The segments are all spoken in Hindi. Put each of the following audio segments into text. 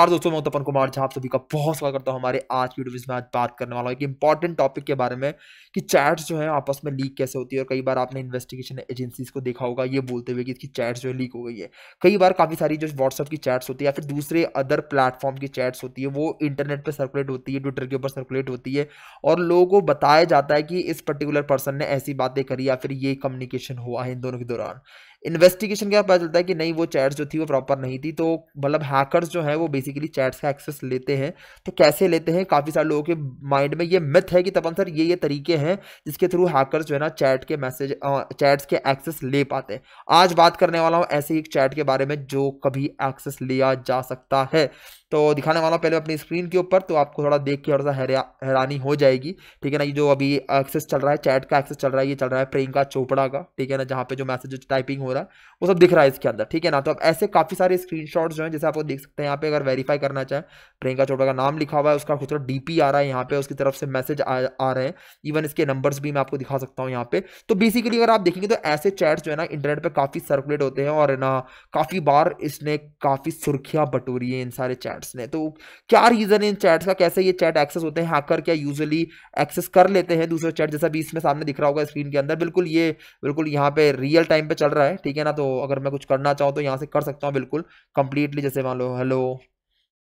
नमस्कार दोस्तों मैं उत्तपन कुमार झा आप सभी का बहुत स्वागत करता हूँ हमारे आज की वीडियो में आज बात करने वाला हूँ एक इंपॉर्टेंट टॉपिक के बारे में कि चैट्स जो है आपस में लीक कैसे होती है और कई बार आपने इन्वेस्टिगेशन एजेंसीज को देखा होगा ये बोलते हुए कि इसकी चैट्स जो है लीक हो गई है कई बार काफ़ी सारी जो व्हाट्सअप की चैट्स होती है या फिर दूसरे अदर प्लेटफॉर्म की चैट्स होती है वो इंटरनेट पर सर्कुलेट होती है ट्विटर के ऊपर सर्कुलेट होती है और लोगों को बताया जाता है कि इस पर्टिकुलर पर्सन ने ऐसी बातें करी या फिर ये कम्युनिकेशन हुआ है इन दोनों के दौरान इन्वेस्टिगेशन बाद पता चलता है कि नहीं वो चैट्स जो थी वो प्रॉपर नहीं थी तो मतलब हैकर्स जो है वो बेसिकली चैट्स का एक्सेस लेते हैं तो कैसे लेते हैं काफ़ी सारे लोगों के माइंड में ये मिथ है कि तपन सर ये ये तरीके हैं जिसके थ्रू हैकर्स जो है ना चैट के मैसेज चैट्स के एक्सेस ले पाते हैं आज बात करने वाला हूँ ऐसे एक चैट के बारे में जो कभी एक्सेस लिया जा सकता है तो दिखाने वाला हूँ पहले अपनी स्क्रीन के ऊपर तो आपको थोड़ा देख के थोड़ा सा हैरानी हो जाएगी ठीक है ना ये जो अभी एक्सेस चल रहा है चैट का एक्सेस चल रहा है ये चल रहा है प्रियंका चोपड़ा का ठीक है ना जहाँ पे जो मैसेज टाइपिंग हो रहा है वो सब दिख रहा है इसके अंदर ठीक है ना तो अब ऐसे काफ़ी सारे स्क्रीन जो हैं जैसे आप देख सकते हैं यहाँ पे अगर वेरीफाई करना चाहें प्रियंका चोपड़ा का नाम लिखा हुआ है उसका खुद डी आ रहा है यहाँ पे उसकी तरफ से मैसेज आ, आ रहे हैं इवन इसके नंबर्स भी मैं आपको दिखा सकता हूँ यहाँ पे तो बेसिकली अगर आप देखेंगे तो ऐसे चैट्स जो है ना इंटरनेट पर काफ़ी सर्कुलेट होते हैं और ना काफ़ी बार इसने काफ़ी सुर्खियाँ बटोरी है इन सारे चैट्स ने तो क्या रीज़न है इन चैट्स का कैसे ये चैट एक्सेस होते हैं हैकर क्या यूजली एक्सेस कर लेते हैं दूसरे चैट जैसा भी इसमें सामने दिख रहा होगा स्क्रीन के अंदर बिल्कुल ये बिल्कुल यहाँ पे रियल टाइम पे चल रहा है ठीक है ना तो अगर मैं कुछ करना चाहूँ तो यहाँ से कर सकता हूँ बिल्कुल कम्प्लीटली जैसे मान लो हेलो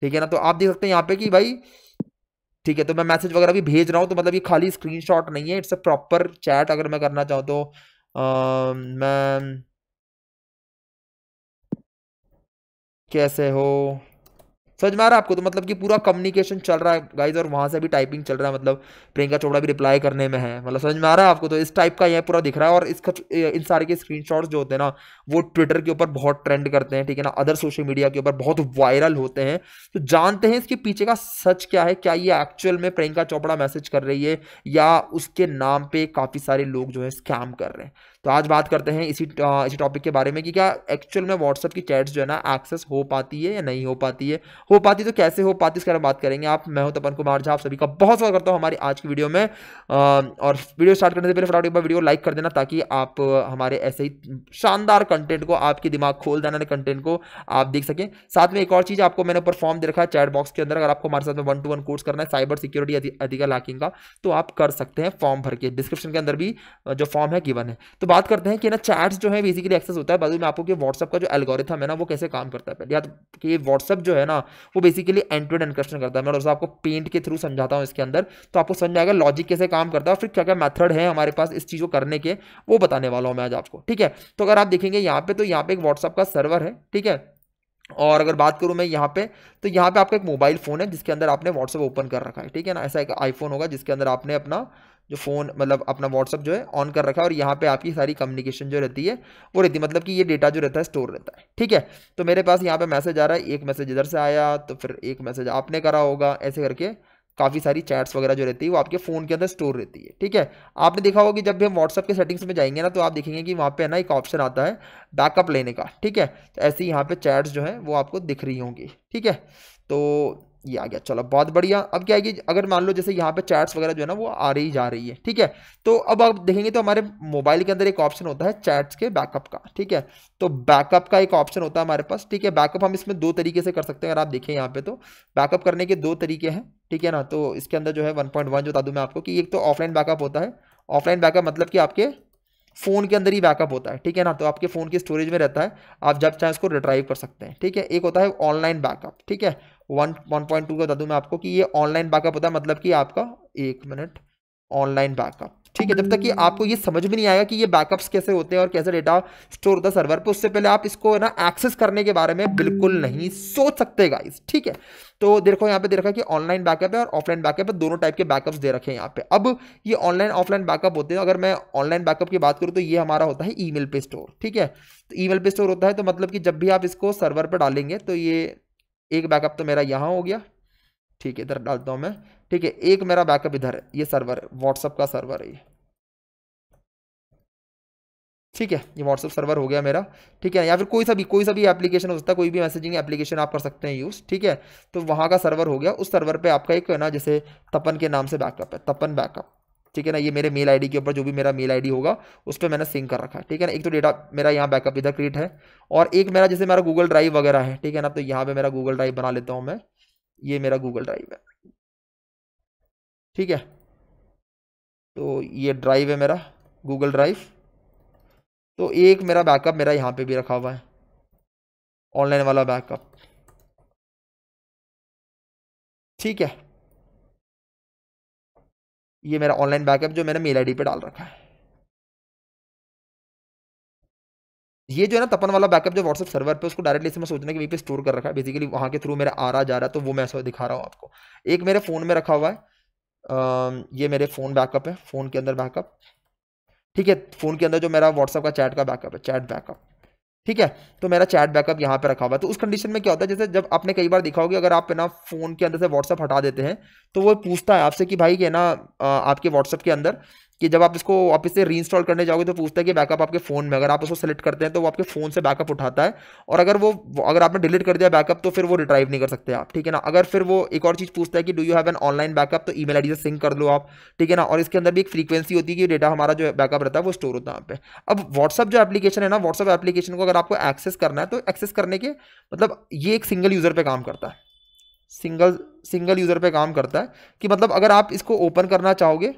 ठीक है ना तो आप देख सकते हैं यहाँ पे कि भाई ठीक है तो मैं मैसेज वगैरह भी भेज रहा हूँ तो मतलब ये खाली शॉट नहीं है इट्स अ प्रॉपर चैट अगर मैं करना चाहूँ तो आ, मैं कैसे हो समझ में आ रहा है आपको तो मतलब कि पूरा कम्युनिकेशन चल रहा है गाइज और वहाँ से भी टाइपिंग चल रहा है मतलब प्रियंका चोपड़ा भी रिप्लाई करने में है मतलब समझ में आ रहा है आपको तो इस टाइप का यह पूरा दिख रहा है और इसका इन सारे के स्क्रीन जो होते हैं ना वो ट्विटर के ऊपर बहुत ट्रेंड करते हैं ठीक है ना अदर सोशल मीडिया के ऊपर बहुत वायरल होते हैं तो जानते हैं इसके पीछे का सच क्या है क्या ये एक्चुअल में प्रियंका चोपड़ा मैसेज कर रही है या उसके नाम पर काफ़ी सारे लोग जो है स्कैम कर रहे हैं तो आज बात करते हैं इसी इसी टॉपिक के बारे में कि क्या एक्चुअल में व्हाट्सअप की चैट्स जो है ना एक्सेस हो पाती है या नहीं हो पाती है हो पाती तो कैसे हो पाती इसके बारे में बात करेंगे आप मैं हूं तपन कुमार झा आप सभी का बहुत स्वागत करता हूँ हमारी आज की वीडियो में और वीडियो स्टार्ट करने से पहले फटाफट एक वीडियो लाइक कर देना ताकि आप हमारे ऐसे ही शानदार कंटेंट को आपके दिमाग खोल देना कंटेंट को आप देख सकें साथ में एक और चीज़ आपको मैंने ऊपर फॉर्म दे रखा है चैट बॉक्स के अंदर अगर आपको हमारे साथ में वन टू वन कोर्स करना है साइबर सिक्योरिटी अधिकार लाकिंग का तो आप कर सकते हैं फॉर्म भर के डिस्क्रिप्शन के अंदर भी जो फॉर्म है गिवन है तो बात करते हैं कि ना चैट्स जो है बेसिकली एक्सेस होता है बाजू में आपको कि व्हाट्सअप का जो एल्गोरिथम है ना वो कैसे काम करता है या तो कि व्हाट्सअप जो है ना वो बेसिकली एंट्रेड टू एनक्रिप्शन करता है मैं आपको पेंट के थ्रू समझाता हूँ इसके अंदर तो आपको समझ में आएगा लॉजिक कैसे काम करता है और फिर क्या क्या मैथड है हमारे पास इस चीज़ को करने के वो बताने वाला हूँ मैं आज आपको ठीक है तो अगर आप देखेंगे यहाँ पे तो यहाँ पे एक व्हाट्सअप का सर्वर है ठीक है और अगर बात करूं मैं यहाँ पे तो यहाँ पे आपका एक मोबाइल फ़ोन है जिसके अंदर आपने व्हाट्सअप ओपन कर रखा है ठीक है ना ऐसा एक आईफोन होगा जिसके अंदर आपने अपना जो फ़ोन मतलब अपना व्हाट्सअप जो है ऑन कर रखा है और यहाँ पे आपकी सारी कम्युनिकेशन जो रहती है वो रहती है मतलब कि ये डेटा जो रहता है स्टोर रहता है ठीक है तो मेरे पास यहाँ पे मैसेज आ रहा है एक मैसेज इधर से आया तो फिर एक मैसेज आपने करा होगा ऐसे करके काफ़ी सारी चैट्स वगैरह जो रहती है वो आपके फ़ोन के अंदर स्टोर रहती है ठीक है आपने देखा होगा कि जब भी हम व्हाट्सअप के सेटिंग्स में जाएंगे ना तो आप देखेंगे कि वहाँ पे ना एक ऑप्शन आता है बैकअप लेने का ठीक है तो ऐसे ही यहाँ पे चैट्स जो हैं वो आपको दिख रही होंगी ठीक है तो ये आ गया चलो बहुत बढ़िया अब क्या है कि अगर मान लो जैसे यहाँ पे चैट्स वगैरह जो है ना वो आ रही जा रही है ठीक है तो अब आप देखेंगे तो हमारे मोबाइल के अंदर एक ऑप्शन होता है चैट्स के बैकअप का ठीक है तो बैकअप का एक ऑप्शन होता है हमारे पास ठीक है बैकअप हम इसमें दो तरीके से कर सकते हैं अगर आप देखें यहाँ पे तो बैकअप करने के दो तरीके हैं ठीक है ना तो इसके अंदर जो है वन पॉइंट वन जो बता दूँ मैं आपको कि एक तो ऑफलाइन बैकअप होता है ऑफलाइन बैकअप मतलब कि आपके फ़ोन के अंदर ही बैकअप होता है ठीक है ना तो आपके फ़ोन की स्टोरेज में रहता है आप जब चाहे उसको रिट्राइव कर सकते हैं ठीक है एक होता है ऑनलाइन बैकअप ठीक है वन वन पॉइंट टू का बता दूँ मैं आपको कि ये ऑनलाइन बैकअप होता है मतलब कि आपका एक मिनट ऑनलाइन बैकअप ठीक है जब तक कि आपको ये समझ में नहीं आएगा कि ये बैकअप्स कैसे होते हैं और कैसे डेटा स्टोर होता है सर्वर पर उससे पहले आप इसको ना एक्सेस करने के बारे में बिल्कुल नहीं सोच सकते गाइस ठीक है तो देखो यहाँ पे देखा कि ऑनलाइन बैकअप है और ऑफलाइन बैकअप है दोनों टाइप के बैकअप्स दे रखे हैं यहाँ पे अब ये ऑनलाइन ऑफलाइन बैकअप होते हैं अगर मैं ऑनलाइन बैकअप की बात करूँ तो ये हमारा होता है मेल पे स्टोर ठीक है तो मेल पे स्टोर होता है तो मतलब कि जब भी आप इसको सर्वर पर डालेंगे तो ये एक बैकअप तो मेरा यहाँ हो गया ठीक है इधर डालता हूँ मैं ठीक है एक मेरा बैकअप इधर है ये सर्वर है व्हाट्सअप का सर्वर है ये ठीक है ये व्हाट्सअप सर्वर हो गया मेरा ठीक है या फिर कोई सा भी कोई सा भी एप्लीकेशन हो सकता है कोई भी मैसेजिंग एप्लीकेशन आप कर सकते हैं यूज़ ठीक है तो वहाँ का सर्वर हो गया उस सर्वर पे आपका एक ना जैसे तपन के नाम से बैकअप है तपन बैकअप ठीक है ना ये मेरे मेल आईडी के ऊपर जो भी मेरा मेल आईडी होगा उस पर मैंने सिंक कर रखा है ठीक है ना एक तो डेटा मेरा यहाँ बैकअप इधर क्रिएट है और एक मेरा जैसे मेरा गूगल ड्राइव वगैरह है ठीक है ना तो यहाँ पर मेरा गूगल ड्राइव बना लेता हूँ मैं ये मेरा गूगल ड्राइव है ठीक है तो ये ड्राइव है मेरा गूगल ड्राइव तो एक मेरा बैकअप मेरा यहाँ पे भी रखा हुआ है ऑनलाइन वाला बैकअप ठीक है ये मेरा ऑनलाइन बैकअप जो मैंने मेल आईडी पे डाल रखा है ये जो है ना तपन वाला बैकअप जो व्हाट्सएप सर्वर पे उसको डायरेक्टली से मैं सोचना कि वहीं पे स्टोर कर रखा है बेसिकली वहाँ के थ्रू मेरा आ रहा जा रहा है तो वो मैं ऐसा दिखा रहा हूँ आपको एक मेरे फ़ोन में रखा हुआ है आ, ये मेरे फ़ोन बैकअप है फ़ोन के अंदर बैकअप ठीक है फ़ोन के अंदर जो मेरा व्हाट्सअप का चैट का बैकअप है चैट बैकअप ठीक है तो मेरा चैट बैकअप यहाँ पे रखा हुआ है तो उस कंडीशन में क्या होता है जैसे जब आपने कई बार देखा होगी अगर आप ना फोन के अंदर से व्हाट्सअप हटा देते हैं तो वो पूछता है आपसे कि भाई ये ना आपके व्हाट्सअप के अंदर कि जब आप इसको वापस से रीइंस्टॉल करने जाओगे तो पूछता है कि बैकअप आपके फ़ोन में अगर आप उसको सेलेक्ट करते हैं तो वो आपके फ़ोन से बैकअप उठाता है और अगर वो अगर आपने डिलीट कर दिया बैकअप तो फिर वो रिट्राइव नहीं कर सकते आप ठीक है ना अगर फिर वो एक और चीज़ पूछता है कि do you have an online backup तो ई मेल से सिंक कर लो आप ठीक है ना और इसके अंदर भी एक फ्रीक्वेंसी होती है कि डेटा हमारा जो बैकअप रहता है वो स्टोर होता है आप पे अब व्हाट्सअप जो एप्लीकेशन है ना व्हाट्सअप एप्लीकेशन को अगर आपको एक्सेस करना है तो एक्सेस करने के मतलब ये एक सिंगल यूज़र पर काम करता है सिंगल सिंगल यूज़र पे काम करता है कि मतलब अगर आप इसको ओपन करना चाहोगे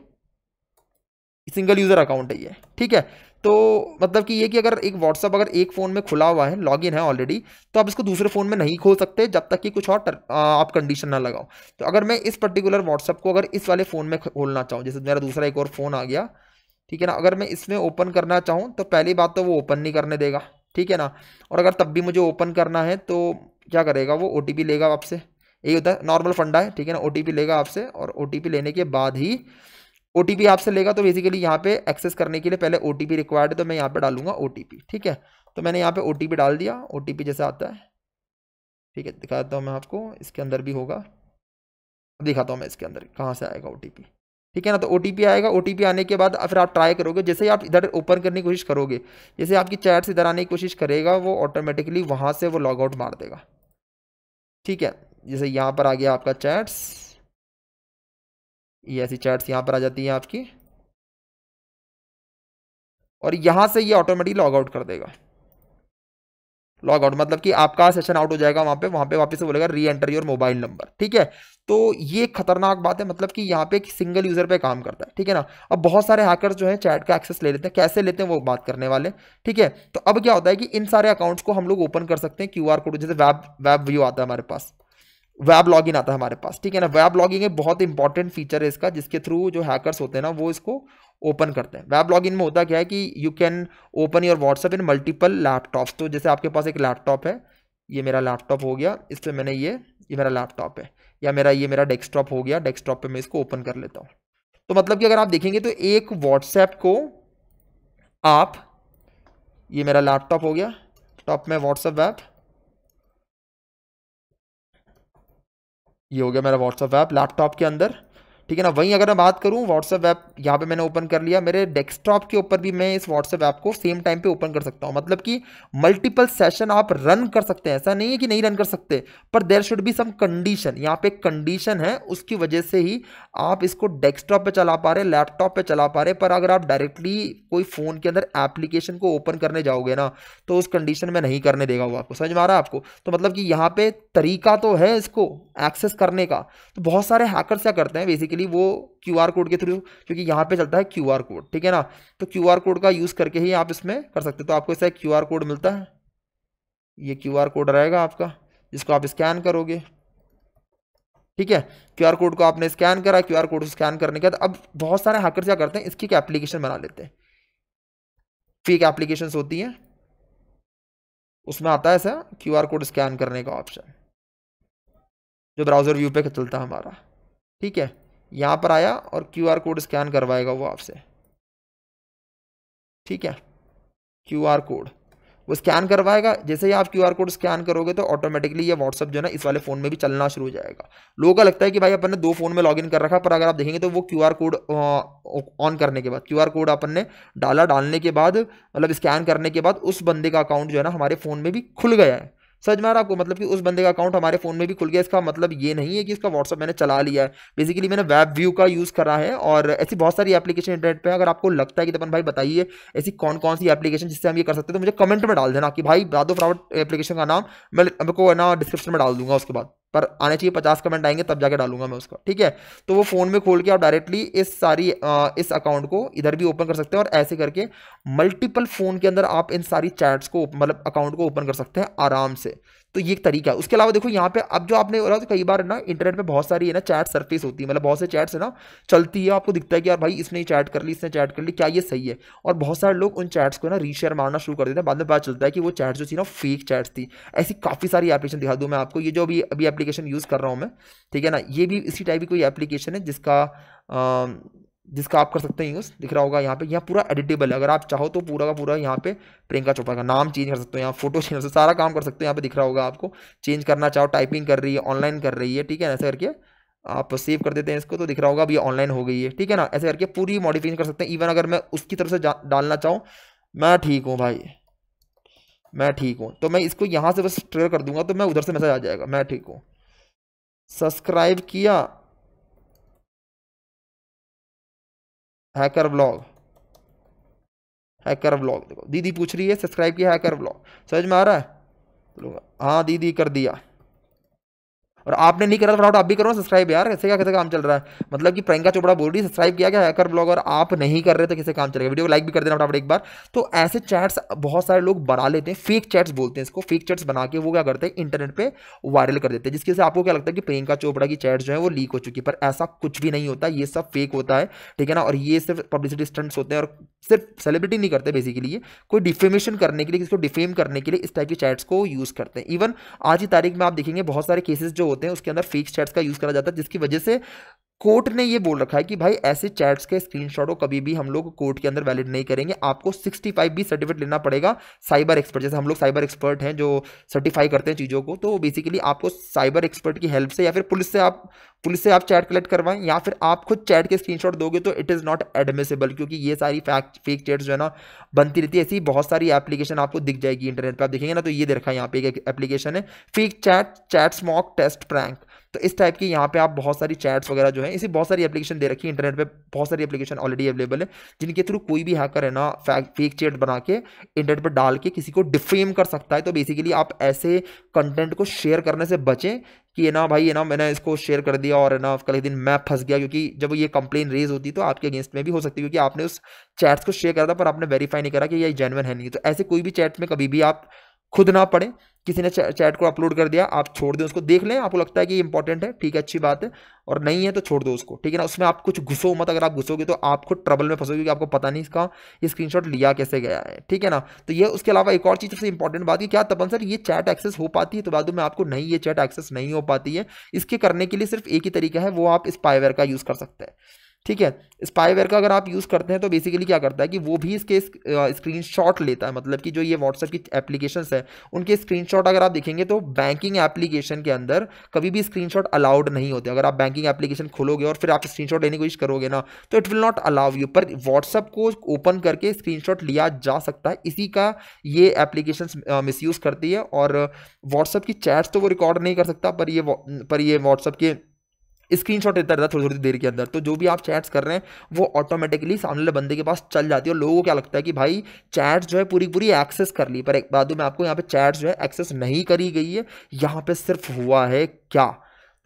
सिंगल यूज़र अकाउंट है ये ठीक है तो मतलब कि ये कि अगर एक व्हाट्सअप अगर एक फ़ोन में खुला हुआ है लॉगिन है ऑलरेडी तो आप इसको दूसरे फ़ोन में नहीं खोल सकते जब तक कि कुछ और आप कंडीशन ना लगाओ तो अगर मैं इस पर्टिकुलर व्हाट्सअप को अगर इस वाले फ़ोन में खोलना चाहूँ जैसे मेरा दूसरा एक और फ़ोन आ गया ठीक है ना अगर मैं इसमें ओपन करना चाहूँ तो पहली बात तो वो ओपन नहीं करने देगा ठीक है ना और अगर तब भी मुझे ओपन करना है तो क्या करेगा वो ओ लेगा आपसे यही होता है नॉर्मल फंडा है ठीक है ना ओ लेगा आपसे और ओ लेने के बाद ही ओ टी पी आपसे लेगा तो बेसिकली यहाँ पे एक्सेस करने के लिए पहले ओ टी पी रिक्वायर्ड है तो मैं यहाँ पे डालूंगा ओ टी पी ठीक है तो मैंने यहाँ पे ओ टी पी डाल दिया ओ टी पी जैसे आता है ठीक है दिखाता हूँ मैं आपको इसके अंदर भी होगा दिखाता हूँ मैं इसके अंदर कहाँ से आएगा ओ टी पी ठीक है ना तो ओ टी पी आएगा ओ टी पी आने के बाद फिर आप ट्राई करोगे जैसे ही आप इधर ओपन करने की कोशिश करोगे जैसे आपकी चैट्स इधर आने की कोशिश करेगा वो ऑटोमेटिकली वहाँ से वो लॉग आउट मार देगा ठीक है जैसे यहाँ पर आ गया आपका चैट्स ये ऐसी चैट्स यहाँ पर आ जाती हैं आपकी और यहाँ से ये ऑटोमेटिक लॉग आउट कर देगा लॉग आउट मतलब कि आपका सेशन आउट हो जाएगा वहाँ पे वहाँ पे वापस से बोलेगा री एंटर योर मोबाइल नंबर ठीक है तो ये खतरनाक बात है मतलब कि यहाँ पे एक सिंगल यूजर पे काम करता है ठीक है ना अब बहुत सारे हैकर्स जो है चैट का एक्सेस ले लेते हैं कैसे लेते हैं वो बात करने वाले ठीक है तो अब क्या होता है कि इन सारे अकाउंट्स को हम लोग ओपन कर सकते हैं क्यू कोड जैसे वेब वेब व्यू आता है हमारे पास वेब लॉगिन आता है हमारे पास ठीक है ना वेब लॉगिन एक बहुत इंपॉर्टेंट फीचर है इसका जिसके थ्रू जो हैकर्स होते हैं ना वो इसको ओपन करते हैं वेब लॉगिन में होता क्या है कि you can open your WhatsApp in multiple laptops तो जैसे आपके पास एक लैपटॉप है ये मेरा लैपटॉप हो गया इस पर मैंने ये ये मेरा लैपटॉप है या मेरा ये मेरा डेस्कटॉप हो गया डेस्कटॉप पे मैं इसको ओपन कर लेता हूँ तो मतलब कि अगर आप देखेंगे तो एक व्हाट्सएप को आप ये मेरा लैपटॉप हो गया टॉप में व्हाट्सएप वैप ये हो गया मेरा व्हाट्सअप ऐप लैपटॉप के अंदर ठीक है ना वहीं अगर मैं बात करूँ व्हाट्सअप ऐप यहाँ पे मैंने ओपन कर लिया मेरे डेस्कटॉप के ऊपर भी मैं इस व्हाट्सअप ऐप को सेम टाइम पे ओपन कर सकता हूँ मतलब कि मल्टीपल सेशन आप रन कर सकते हैं ऐसा नहीं है कि नहीं रन कर सकते पर there should be some condition यहाँ पे कंडीशन है उसकी वजह से ही आप इसको डेस्कटॉप पे चला पा रहे लैपटॉप पे चला पा रहे पर अगर आप डायरेक्टली कोई फ़ोन के अंदर एप्लीकेशन को ओपन करने जाओगे ना तो उस कंडीशन में नहीं करने देगा वो आपको समझ में आ रहा है आपको तो मतलब कि यहाँ पे तरीका तो है इसको एक्सेस करने का तो बहुत सारे हैकर्स क्या करते हैं बेसिकली वो क्यू कोड के थ्रू क्योंकि यहाँ पे चलता है क्यू कोड ठीक है ना तो क्यू कोड का यूज़ करके ही आप इसमें कर सकते हो तो आपको ऐसा क्यू कोड मिलता है ये क्यू कोड रहेगा आपका जिसको आप स्कैन करोगे ठीक है क्यूआर कोड को आपने स्कैन करा क्यूआर कोड स्कैन करने के बाद अब बहुत सारे हैकर क्या करते हैं इसकी एक एप्लीकेशन बना लेते हैं फेक एप्लीकेशंस होती हैं उसमें आता है ऐसा क्यूआर कोड स्कैन करने का ऑप्शन जो ब्राउज़र व्यू पे चलता है हमारा ठीक है यहाँ पर आया और क्यूआर कोड स्कैन करवाएगा वो आपसे ठीक है क्यूआर कोड वो स्कैन करवाएगा जैसे ही आप क्यू कोड स्कैन करोगे तो ऑटोमेटिकली ये व्हाट्सअप जो है ना इस वाले फ़ोन में भी चलना शुरू हो जाएगा लोगों को लगता है कि भाई अपन ने दो फ़ोन में लॉगिन कर रखा पर अगर आप देखेंगे तो वो क्यू कोड ऑन करने के बाद क्यू कोड अपन ने डाला डालने के बाद मतलब स्कैन करने के बाद उस बंदे का अकाउंट जो है ना हमारे फ़ोन में भी खुल गया है समझ में आपको मतलब कि उस बंदे का अकाउंट हमारे फोन में भी खुल गया इसका मतलब ये नहीं है कि इसका व्हाट्सअप मैंने चला लिया है बेसिकली मैंने वेब व्यू का यूज़ करा है और ऐसी बहुत सारी एप्लीकेशन इंटरनेट पर अगर आपको लगता है कि तपन भाई बताइए ऐसी कौन कौन सी एप्लीकेशन जिससे हम ये कर सकते हैं तो मुझे कमेंट में डाल देना कि भाई राधो फ्रावट एप्लीकेशन का नाम मैं आपको ना डिस्क्रिप्शन में डाल दूंगा उसके बाद पर आने चाहिए पचास कमेंट आएंगे तब जाके डालूंगा मैं उसको ठीक है तो वो फ़ोन में खोल के आप डायरेक्टली इस सारी आ, इस अकाउंट को इधर भी ओपन कर सकते हैं और ऐसे करके मल्टीपल फ़ोन के अंदर आप इन सारी चैट्स को मतलब अकाउंट को ओपन कर सकते हैं आराम से तो ये एक तरीका है उसके अलावा देखो यहाँ पे अब जो आपने बोला तो कई बार ना इंटरनेट पे बहुत सारी है ना चैट सर्फिस होती है मतलब बहुत से चैट्स है ना चलती है आपको दिखता है कि यार भाई इसने चैट कर ली इसने चैट कर ली क्या ये सही है और बहुत सारे लोग उन चैट्स को ना रीशेयर मारना शुरू कर देते हैं बाद में पता चलता है कि वो चैट्स जो थी ना फेक चैट्स थी ऐसी काफ़ी सारी एप्लीकेशन दिखा दूँ मैं आपको ये जो अभी अभी एप्लीकेशन यूज़ कर रहा हूँ मैं ठीक है ना ये भी इसी टाइप की कोई एप्लीकेशन है जिसका जिसका आप कर सकते हैं यूज़ दिख रहा होगा यहाँ पे यहाँ पूरा एडिटेबल है अगर आप चाहो तो पूरा का पूरा यहाँ पे प्रियंका चोपड़ा का नाम चेंज कर सकते हो यहाँ फोटो चेंज कर सकते हो सारा काम कर सकते हो यहाँ पे दिख रहा होगा आपको चेंज करना चाहो टाइपिंग कर रही है ऑनलाइन कर रही है ठीक है ऐसे करके आप सेव कर देते हैं इसको तो दिख रहा होगा अब ये ऑनलाइन हो गई है ठीक है ना ऐसे करके पूरी मॉडिफिकेशन कर सकते हैं इवन अगर मैं उसकी तरफ से डालना चाहूँ मैं ठीक हूँ भाई मैं ठीक हूँ तो मैं इसको यहाँ से बस ट्रेयर कर दूंगा तो मैं उधर से मैसेज आ जाएगा मैं ठीक हूँ सब्सक्राइब किया हैकर ब्लॉग हैकर ब्लॉग देखो दीदी पूछ रही है सब्सक्राइब किया हैकर ब्लॉग समझ में आ रहा है हाँ दीदी कर दिया और आपने नहीं करा तो फटाफट आप भी करो सब्सक्राइब यार ऐसे क्या कैसे काम चल रहा है मतलब कि प्रियंका चोपड़ा बोल रही सब्सक्राइब किया गया हैकर ब्लॉगर आप नहीं कर रहे तो कैसे काम चलेगा वीडियो को लाइक भी कर देना फटाफट एक बार तो ऐसे चैट्स बहुत सारे लोग बना लेते हैं फेक चैट्स बोलते हैं इसको फेक चैट्स बना के वो क्या करते हैं इंटरनेट पर वायरल कर देते हैं जिसकी वजह से आपको क्या लगता है कि प्रियंका चोपड़ा की चैट्स जो है वो लीक हो चुकी है पर ऐसा कुछ भी नहीं होता ये सब फेक होता है ठीक है ना और ये सिर्फ पब्लिसिटी स्टंट्स होते हैं और सिर्फ सेलिब्रिटी नहीं करते बेसिकली ये कोई डिफेमेशन करने के लिए को डिफेम करने के लिए इस टाइप के चैट्स को यूज़ करते हैं इवन आज की तारीख में आप देखेंगे बहुत सारे केसेस जो होते हैं उसके अंदर फेक स्टैट्स का यूज़ करा जाता है जिसकी वजह से कोर्ट ने ये बोल रखा है कि भाई ऐसे चैट्स के स्क्रीनशॉट को कभी भी हम लोग कोर्ट के अंदर वैलिड नहीं करेंगे आपको 65 बी सर्टिफिकेट लेना पड़ेगा साइबर एक्सपर्ट जैसे हम लोग साइबर एक्सपर्ट हैं जो सर्टिफाई करते हैं चीज़ों को तो बेसिकली आपको साइबर एक्सपर्ट की हेल्प से या फिर पुलिस से आप पुलिस से आप चैट कलेक्ट करवाएं या फिर आप खुद चैट के स्क्रीन दोगे तो इट इज़ नॉट एडमिसेबल क्योंकि ये सारी फैक्ट फेक चैट्स जो है ना बनती रहती है ऐसी बहुत सारी एप्लीकेशन आपको दिख जाएगी इंटरनेट पर आप देखेंगे ना तो ये देखा यहाँ पे एक एप्लीकेशन है fake chat chat smock test prank तो इस टाइप की यहाँ पे आप बहुत सारी चैट्स वगैरह जो है इसी बहुत सारी एप्लीकेशन दे रखी है इंटरनेट पे बहुत सारी एप्लीकेशन ऑलरेडी अवेलेबल है जिनके थ्रू कोई भी हैकर है ना फेक चैट बना के इंटरनेट पर डाल के किसी को डिफेम कर सकता है तो बेसिकली आप ऐसे कंटेंट को शेयर करने से बचें कि ये ना भाई ये ना मैंने इसको शेयर कर दिया और ना कल एक दिन मैं फंस गया क्योंकि जब ये कंप्लेन रेज होती तो आपके अगेंस्ट में भी हो सकती है क्योंकि आपने उस चैट्स को शेयर करा था पर आपने वेरीफाई नहीं करा कि ये जेनवन है नहीं तो ऐसे कोई भी चैट्स में कभी भी आप खुद ना पढ़ें किसी ने चैट को अपलोड कर दिया आप छोड़ दें उसको देख लें आपको लगता है कि इंपॉर्टेंट है ठीक है अच्छी बात है और नहीं है तो छोड़ दो उसको ठीक है ना उसमें आप कुछ घुसो मत अगर आप घुसोगे तो आपको ट्रबल में फंसोगे कि आपको पता नहीं इसका ये स्क्रीनशॉट लिया कैसे गया है ठीक है ना तो ये उसके अलावा एक और चीज़ सबसे इंपॉर्टेंट बात की क्या तपन सर ये चैट एक्सेस हो पाती है तो बाद में आपको नहीं ये चैट एक्सेस नहीं हो पाती है इसके करने के लिए सिर्फ एक ही तरीका है वो आप इस स्पाईवेयर का यूज़ कर सकते हैं ठीक है स्पाईवेयर का अगर आप यूज़ करते हैं तो बेसिकली क्या करता है कि वो भी इसके स्क्रीन शॉट लेता है मतलब कि जो ये व्हाट्सअप की एप्लीकेशन है उनके स्क्रीन शॉट अगर आप देखेंगे तो बैंकिंग एप्लीकेशन के अंदर कभी भी स्क्रीन शॉट अलाउड नहीं होते अगर आप बैंकिंग एप्लीकेशन खोलोगे और फिर आप स्क्रीन शॉट लेने की कोशिश करोगे ना तो it will not allow you पर व्हाट्सअप को ओपन करके स्क्रीन शॉट लिया जा सकता है इसी का ये एप्लीकेशन यूज़ करती है और व्हाट्सअप की चैट्स तो वो रिकॉर्ड नहीं कर सकता पर ये पर ये व्हाट्सअप के स्क्रीन शॉट देता रहता थोड़ी थोड़ी देर के अंदर तो जो भी आप चैट्स कर रहे हैं वो ऑटोमेटिकली सामने वाले बंदे के पास चल जाती है और लोगों को क्या लगता है कि भाई चैट्स जो है पूरी पूरी एक्सेस कर ली पर एक बात तो में आपको यहाँ पे चैट्स जो है एक्सेस नहीं करी गई है यहाँ पे सिर्फ हुआ है क्या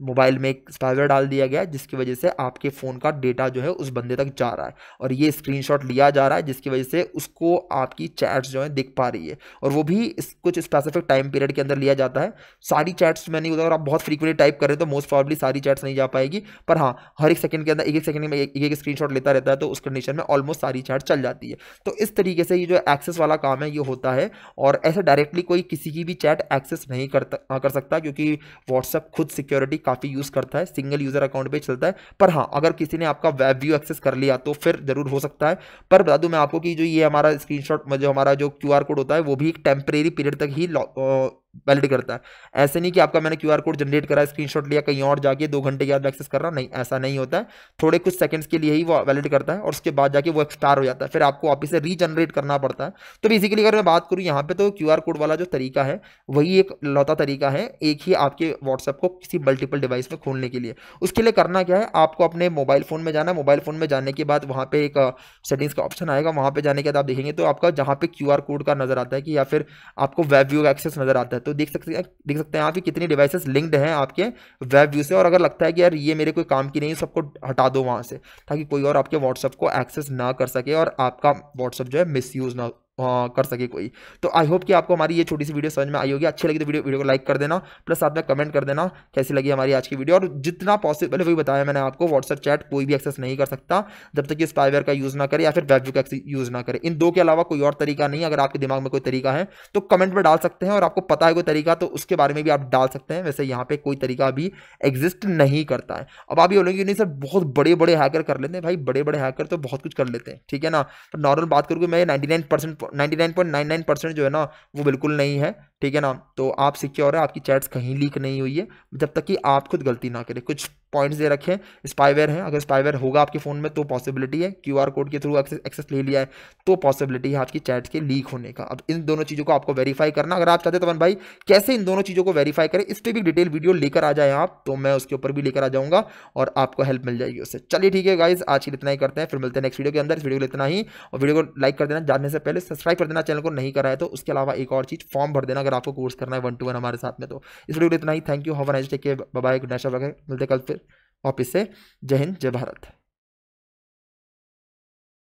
मोबाइल में एक स्पाइवर डाल दिया गया है जिसकी वजह से आपके फ़ोन का डेटा जो है उस बंदे तक जा रहा है और ये स्क्रीनशॉट लिया जा रहा है जिसकी वजह से उसको आपकी चैट्स जो है दिख पा रही है और वो भी इस कुछ स्पेसिफिक टाइम पीरियड के अंदर लिया जाता है सारी चैट्स तो मैंने नहीं अगर आप बहुत फ्रीक्वेंटली टाइप करें तो मोस्ट प्रॉब्ली सारी चैट्स नहीं जा पाएगी पर हाँ हर एक सेकंड के अंदर एक एक सेकेंड में एक एक स्क्रीन लेता रहता है तो उस कंडीशन में ऑलमोस्ट सारी चैट चल जाती है तो इस तरीके से ये जो एक्सेस वाला काम है ये होता है और ऐसे डायरेक्टली कोई किसी की भी चैट एक्सेस नहीं करता कर सकता क्योंकि व्हाट्सअप खुद सिक्योरिटी काफ़ी यूज़ करता है सिंगल यूज़र अकाउंट पे चलता है पर हाँ अगर किसी ने आपका वेब व्यू एक्सेस कर लिया तो फिर ज़रूर हो सकता है पर बता दूँ मैं आपको कि जो ये हमारा स्क्रीनशॉट जो हमारा जो क्यू कोड होता है वो भी एक टेम्परेरी पीरियड तक ही वैलिड करता है ऐसे नहीं कि आपका मैंने क्यूआर कोड जनरेट करा स्क्रीनशॉट लिया कहीं और जाके दो घंटे के बाद एक्सेस कर रहा नहीं ऐसा नहीं होता है थोड़े कुछ सेकंड्स के लिए ही वो वैलिड करता है और उसके बाद जाके वो एक्सपायर हो जाता है फिर आपको वापस से रीजनरेट करना पड़ता है तो बेसिकली अगर मैं बात करूँ यहाँ पर तो क्यू कोड वाला जो तरीका है वही एक लौता तरीका है एक ही आपके व्हाट्सअप को किसी मल्टीपल डिवाइस में खोलने के लिए उसके लिए करना क्या है आपको अपने मोबाइल फ़ोन में जाना है मोबाइल फ़ोन में जाने के बाद वहाँ पर एक सेटिंग्स uh, का ऑप्शन आएगा वहाँ पर जाने के बाद आप देखेंगे तो आपका जहाँ पे क्यू कोड का नज़र आता है कि या फिर आपको वेब व्यू एक्सेस नज़र आता है तो देख सकते हैं देख सकते हैं आप कि कितनी डिवाइसेस लिंक्ड हैं आपके वेब व्यू से और अगर लगता है कि यार ये मेरे कोई काम की नहीं है सबको हटा दो वहाँ से ताकि कोई और आपके व्हाट्सअप को एक्सेस ना कर सके और आपका व्हाट्सअप जो है मिस ना हाँ, कर सके कोई तो आई होप कि आपको हमारी ये छोटी सी वीडियो समझ में आई होगी अच्छी लगी तो वीडियो वीडियो को लाइक कर देना प्लस साथ में कमेंट कर देना कैसी लगी हमारी आज की वीडियो और जितना पॉसिबल है वही बताया मैंने आपको व्हाट्सअप चैट कोई भी एक्सेस नहीं कर सकता जब तक कि स्पाइवेयर का यूज़ ना करे या फिर वेबव्यू का यूज़ ना करे इन दो के अलावा कोई और तरीका नहीं अगर आपके दिमाग में कोई तरीका है तो कमेंट में डाल सकते हैं और आपको पता है कोई तरीका तो उसके बारे में भी आप डाल सकते हैं वैसे यहाँ पर कोई तरीका अभी एग्जिस्ट नहीं करता है अब आप ये बोलेंगे नहीं सर बहुत बड़े बड़े हैकर कर लेते हैं भाई बड़े बड़े हैकर तो बहुत कुछ कर लेते हैं ठीक है ना नॉर्मल तो बात करूँगी मैं ninety ninety nine point nine nine percent जो है ना वो बिल्कुल नहीं है ठीक है ना तो आप सिक्योर है आपकी चैट्स कहीं लीक नहीं हुई है जब तक कि आप खुद गलती ना करें कुछ पॉइंट्स दे रखे हैं स्पाईवेयर है अगर स्पाईवेयर होगा आपके फ़ोन में तो पॉसिबिलिटी है क्यू कोड के थ्रू एक्सेस ले लिया है तो पॉसिबिलिटी है आपकी चैट्स के लीक होने का अब इन दोनों चीज़ों को आपको वेरीफाई करना अगर आप चाहते तो वन भाई कैसे इन दोनों चीज़ों को वेरीफाई करें इस पर भी डिटेल वीडियो लेकर आ जाए आप तो मैं उसके ऊपर भी लेकर आ जाऊँगा और आपको हेल्प मिल जाएगी उससे चलिए ठीक है गाइज आज के इतना ही करते हैं फिर मिलते हैं नेक्स्ट वीडियो के अंदर इस वीडियो को इतना ही और वीडियो को लाइक कर देना जानने से पहले सब्सक्राइब कर देना चैनल को नहीं कराए तो उसके अलावा एक और चीज़ फॉर्म भर देना अगर आपको कोर्स करना है वन टू वन हमारे साथ में तो इस वीडियो को इतना ही थैंक यू हवन एज टेक के बाय गुड नाइट मिलते कल फिर ऑफिस से जय हिंद जय भारत